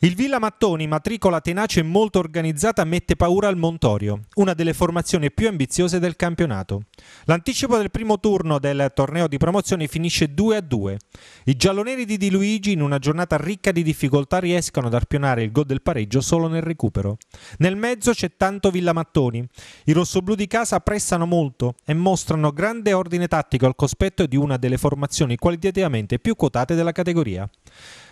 Il Villa Mattoni, matricola tenace e molto organizzata, mette paura al Montorio, una delle formazioni più ambiziose del campionato. L'anticipo del primo turno del torneo di promozione finisce 2 a 2. I gialloneri di Di Luigi, in una giornata ricca di difficoltà, riescono ad arpionare il gol del pareggio solo nel recupero. Nel mezzo c'è tanto Villa Mattoni. I rossoblù di casa pressano molto e mostrano grande ordine tattico al cospetto di una delle formazioni qualitativamente più quotate della categoria.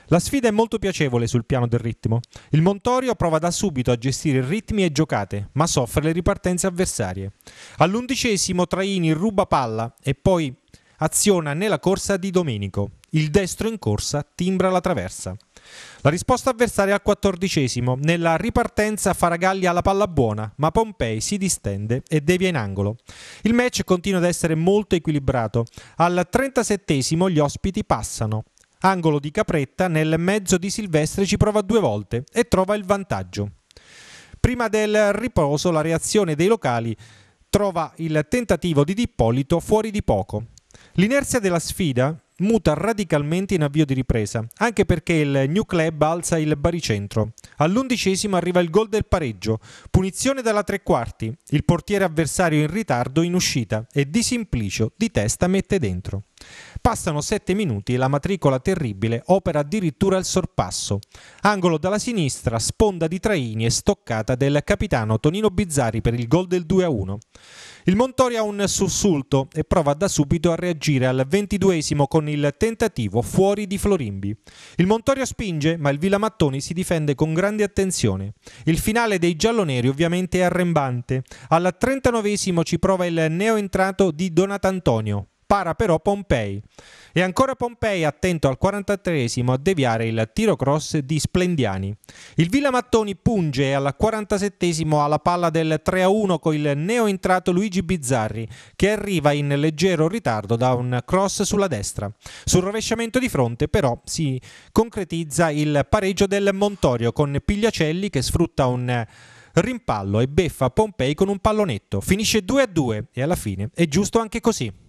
La sfida è molto piacevole sul piano del ritmo. Il Montorio prova da subito a gestire ritmi e giocate, ma soffre le ripartenze avversarie. All'undicesimo Traini ruba palla e poi aziona nella corsa di Domenico. Il destro in corsa timbra la traversa. La risposta avversaria al quattordicesimo. Nella ripartenza Faragalli ha la palla buona, ma Pompei si distende e devia in angolo. Il match continua ad essere molto equilibrato. Al trentasettesimo gli ospiti passano angolo di Capretta, nel mezzo di Silvestre ci prova due volte e trova il vantaggio. Prima del riposo la reazione dei locali trova il tentativo di Dippolito fuori di poco. L'inerzia della sfida muta radicalmente in avvio di ripresa, anche perché il New Club alza il baricentro. All'undicesimo arriva il gol del pareggio, punizione dalla tre quarti, il portiere avversario in ritardo in uscita e Di Simplicio di testa mette dentro. Passano 7 minuti e la matricola terribile opera addirittura il sorpasso. Angolo dalla sinistra, sponda di Traini e stoccata del capitano Tonino Bizzari per il gol del 2-1. Il Montori ha un sussulto e prova da subito a reagire al 22esimo con il tentativo fuori di Florimbi. Il Montorio spinge, ma il Villa Mattoni si difende con grande attenzione. Il finale dei gialloneri ovviamente è arrembante. Al 39esimo ci prova il neoentrato di Donatantonio, para però Pompei. E ancora Pompei attento al 43esimo a deviare il tiro cross di Splendiani. Il Villa Mattoni punge al 47esimo alla palla del 3-1 con il neoentrato Luigi Bizzarri che arriva in leggero ritardo da un cross sulla destra. Sul rovesciamento di fronte però si concretizza il pareggio del Montorio con Pigliacelli che sfrutta un rimpallo e beffa Pompei con un pallonetto. Finisce 2-2 e alla fine è giusto anche così.